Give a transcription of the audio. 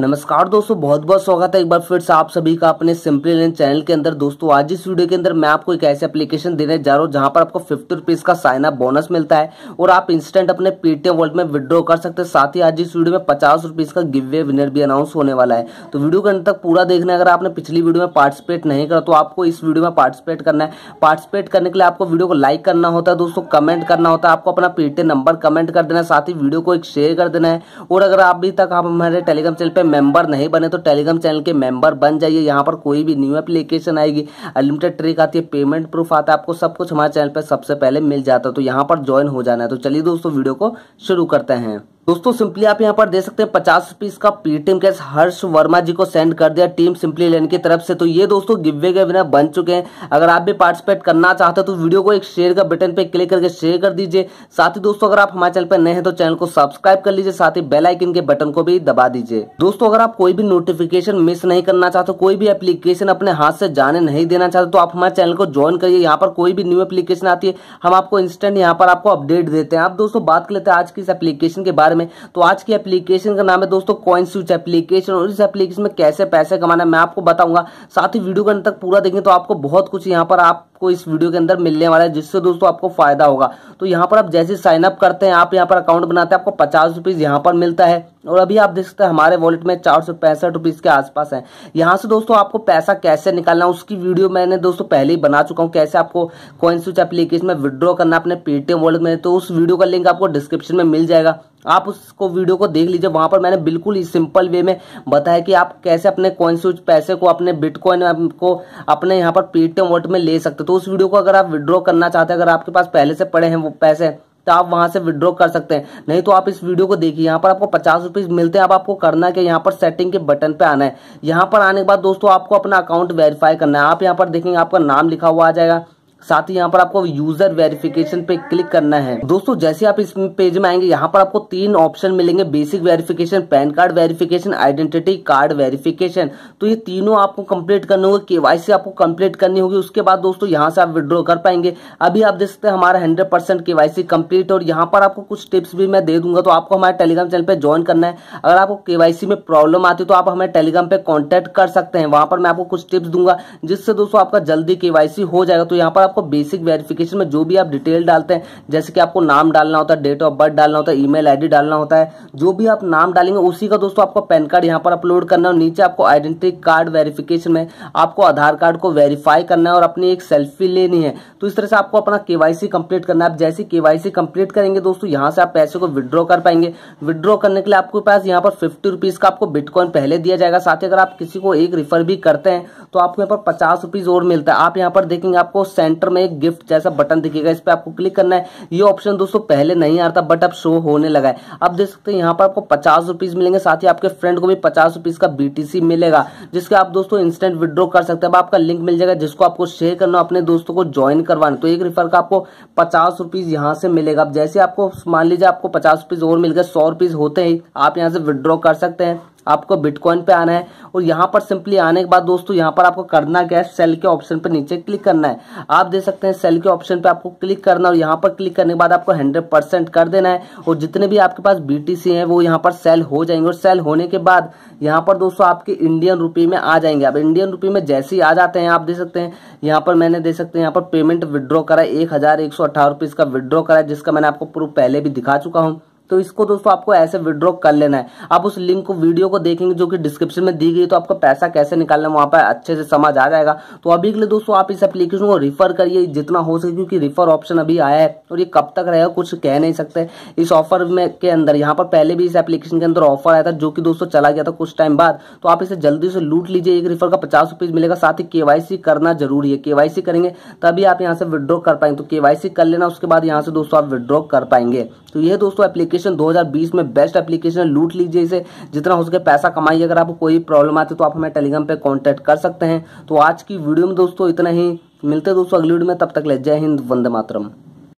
नमस्कार दोस्तों बहुत बहुत स्वागत है एक बार फिर से आप सभी का अपने सिंपली लर्न चैनल के अंदर दोस्तों आज इस वीडियो के अंदर मैं आपको एक ऐसी एप्लीकेशन देने जा रहा हूँ जहाँ पर आपको फिफ्टी रुपीज़ का साइन अप बोनस मिलता है और आप इंस्टेंट अपने पेटीएम वर्ल्ड में विद्रॉ कर सकते हैं साथ ही आज इस वीडियो में पचास रुपीज़ का गिव वे विनर भी अनाउंस होने वाला है तो वीडियो के अंत तक पूरा देखना है अगर आपने पिछली वीडियो में पार्टिसिपेट नहीं करा तो आपको इस वीडियो में पार्टिसिपेट करना है पार्टिसिपेट करने के लिए आपको वीडियो को लाइक करना होता है दोस्तों कमेंट करना होता है आपको अपना पेटीएम नंबर कमेंट कर देना है साथ ही वीडियो को एक शेयर कर देना है और अगर आप अभी तक आप हमारे टेलीग्राम चैनल पर मेंबर नहीं बने तो टेलीग्राम चैनल के मेंबर बन जाइए यहाँ पर कोई भी न्यू एप्लीकेशन आएगी अनलिमिटेड ट्रिक आती है पेमेंट प्रूफ आता है आपको सब कुछ हमारे चैनल पर सबसे पहले मिल जाता है तो यहाँ पर ज्वाइन हो जाना है तो चलिए दोस्तों वीडियो को शुरू करते हैं दोस्तों सिंपली आप यहाँ पर दे सकते हैं पचास रुपीज का पेटीएम कैश हर्ष वर्मा जी को सेंड कर दिया टीम सिंपली लेन की तरफ से तो ये दोस्तों गिवे के बिना बन चुके हैं अगर आप भी पार्टिसिपेट करना चाहते हो तो वीडियो को एक शेयर का बटन पे क्लिक करके शेयर कर दीजिए साथ ही दोस्तों अगर आप हमारे चैनल पर नए हैं तो चैनल को सब्सक्राइब कर लीजिए साथ ही बेलाइकिन के बटन को भी दबा दीजिए दोस्तों अगर आप कोई भी नोटिफिकेशन मिस नहीं करना चाहते कोई भी एप्लीकेशन अपने हाथ से जाने नहीं देना चाहते तो आप हमारे चैनल को ज्वाइन करिए यहाँ पर कोई भी न्यू एप्लीकेशन आती है हम आपको इंस्टेंट यहाँ पर आपको अपडेट देते हैं आप दोस्तों बात कर लेते हैं आज की इस एप्लीकेशन के बारे में में तो आज की एप्लीकेशन का नाम है दोस्तों कॉइन स्विच एप्लीकेशन और इस एप्लीकेशन में कैसे पैसे कमाना है मैं आपको बताऊंगा साथ ही वीडियो के अंदर तक पूरा देखें तो आपको बहुत कुछ यहाँ पर आप आपको इस वीडियो के अंदर मिलने वाला है जिससे दोस्तों आपको फायदा होगा तो यहाँ पर आप जैसे साइन अप करते हैं आप यहाँ पर अकाउंट बनाते हैं आपको पचास रुपीज़ यहाँ पर मिलता है और अभी आप देख सकते हैं हमारे वॉलेट में चार सौ पैंसठ रुपीज़ के आसपास है यहाँ से दोस्तों आपको पैसा कैसे निकालना उसकी वीडियो मैंने दोस्तों पहले ही बना चुका हूँ कैसे आपको कॉइन स्विच एप्लीकेशन में विद्रॉ करना अपने पेटीएम वॉलेट में तो उस वीडियो का लिंक आपको डिस्क्रिप्शन में मिल जाएगा आप उसको वीडियो को देख लीजिए वहां पर मैंने बिल्कुल ही सिंपल वे में बताया कि आप कैसे अपने कॉइन स्विच पैसे को अपने बिटकॉइन को अपने यहाँ पर पेटीएम वॉलेट में ले सकते हो तो उस वीडियो को अगर आप विड्रॉ करना चाहते हैं अगर आपके पास पहले से पड़े हैं वो पैसे तो आप वहां से विड्रॉ कर सकते हैं नहीं तो आप इस वीडियो को देखिए यहाँ पर आपको पचास रुपीज मिलते हैं अब आपको करना है यहाँ पर सेटिंग के बटन पे आना है यहाँ पर आने के बाद दोस्तों आपको अपना अकाउंट वेरीफाई करना है आप यहाँ पर देखेंगे आपका नाम लिखा हुआ आ जाएगा साथ ही यहाँ पर आपको यूजर वेरिफिकेशन पे क्लिक करना है दोस्तों जैसे आप इस पेज में आएंगे यहाँ पर आपको तीन ऑप्शन मिलेंगे basic verification PAN card verification identity card verification तो ये तीनों आपको कंप्लीट करने होंगे केवाईसी आपको कंप्लीट करनी होगी उसके बाद दोस्तों यहाँ से आप विद्रॉ कर पाएंगे अभी आप देख सकते हैं हमारा हंड्रेड परसेंट केवाईसी कंप्लीट और यहाँ पर आपको कुछ टिप्स भी मैं दे दूंगा तो आपको हमारे टेलीग्राम चैनल पर ज्वाइन करना है अगर आपको केवाईसी में प्रॉब्लम आती है तो आप हमारे टेलीग्राम पर कॉन्टेक्ट कर सकते हैं वहां पर मैं आपको कुछ टिप्स दूंगा जिससे दोस्तों आपका जल्दी केवाईसी हो जाएगा तो यहाँ पर आपको बेसिक वेरिफिकेशन में जो भी आप डिटेल डालते हैं जैसे कि आपको नाम डालना होता है डेट ऑफ बर्थ डालना होता है ईमेल आईडी डालना होता है जो भी आप नाम डालेंगे उसी का दोस्तों आपको पैन कार्ड यहाँ पर अपलोड करना है नीचे आपको आइडेंटिटी कार्ड वेरिफिकेशन में आपको आधार कार्ड को वेरीफाई करना है और अपनी एक सेल्फी लेनी है तो इस तरह से आपको अपना केवाईसी कंप्लीट करना है आप जैसे केवाईसी कंप्लीट करेंगे दोस्तों यहाँ से आप पैसे को विद्रॉ कर पाएंगे विद्रॉ करने के लिए आपके पास यहाँ पर फिफ्टी रुपीज का आपको बिटकॉइन पहले दिया जाएगा साथ ही अगर आप किसी को एक रिफर भी करते हैं तो आपको यहाँ पर पचास रुपीज़ और मिलता है आप यहाँ पर देखेंगे आपको सेंटर में एक गिफ्ट जैसा बटन दिखेगा इस पर आपको क्लिक करना है ये ऑप्शन दोस्तों पहले नहीं आ रहा बट अब शो होने लगा है आप देख सकते हैं यहाँ पर आपको पचास रुपीज़ मिलेंगे साथ ही आपके फ्रेंड को भी पचास रुपीज़ का बीटीसी मिलेगा जिसके आप दोस्तों इंस्टेंट विड्रॉ कर सकते हैं अब आपका लिंक मिल जाएगा जिसको आपको शेयर करना अपने दोस्तों को ज्वाइन करवाना तो एक रिफर का आपको पचास रुपीज़ यहाँ से मिलेगा अब जैसे आपको मान लीजिए आपको पचास रुपीज़ और मिल गए सौ रुपीज़ होते ही आप यहाँ से विद्रॉ कर सकते हैं आपको बिटकॉइन पे आना है और यहाँ पर सिंपली आने के बाद दोस्तों यहाँ पर आपको करना क्या है सेल के ऑप्शन पर नीचे क्लिक करना है आप देख सकते हैं सेल के ऑप्शन पर आपको क्लिक करना है और यहाँ पर क्लिक करने के बाद आपको हंड्रेड कर देना है और जितने भी आपके पास बीटीसी हैं वो यहाँ पर सेल हो जाएंगे और सेल होने के बाद यहाँ पर दोस्तों आपके इंडियन रुपये में आ जाएंगे अब इंडियन रुपये में जैसे ही आ जाते हैं आप देख सकते हैं यहाँ पर मैंने देख सकते हैं यहाँ पर पेमेंट विदड्रॉ करा है एक हज़ार एक सौ अट्ठारह रुपये इसका विदड्रॉ करा है जिसका मैंने आपको प्रूफ पहले भी दिखा चुका हूँ तो इसको दोस्तों आपको ऐसे विड्रॉ कर लेना है आप उस लिंक को वीडियो को देखेंगे जो कि डिस्क्रिप्शन में दी गई तो आपका पैसा कैसे निकालना वहां पर अच्छे से समझ आ जाएगा तो अभी के लिए दोस्तों आप इस एप्लीकेशन को रिफर करिए जितना हो सके क्योंकि रिफर ऑप्शन अभी आया है और ये कब तक रहेगा कुछ कह नहीं सकते इस ऑफर में के अंदर यहाँ पर पहले भी इस एप्लीकेशन के अंदर ऑफर आया था जो कि दोस्तों चला गया था कुछ टाइम बाद तो आप इसे जल्दी से लूट लीजिए एक रिफर का पचास रुपीज मिलेगा साथ ही केवाईसी करना जरूरी है केवाईसी करेंगे तभी आप यहाँ से विड्रॉ कर पाएंगे तो केवाईसी कर लेना उसके बाद यहाँ से दोस्तों आप विड्रॉ कर पाएंगे तो ये दोस्तों एप्लीकेशन एप्लीकेशन 2020 में बेस्ट एप्लीकेशन लूट लीजिए इसे जितना हो सके पैसा कमाइए अगर आपको कोई प्रॉब्लम आती है तो आप हमें टेलीग्राम पे कॉन्टेक्ट कर सकते हैं तो आज की वीडियो में दोस्तों इतना ही मिलते हैं दोस्तों अगली वीडियो में तब तक ले जय हिंद वंदे मातरम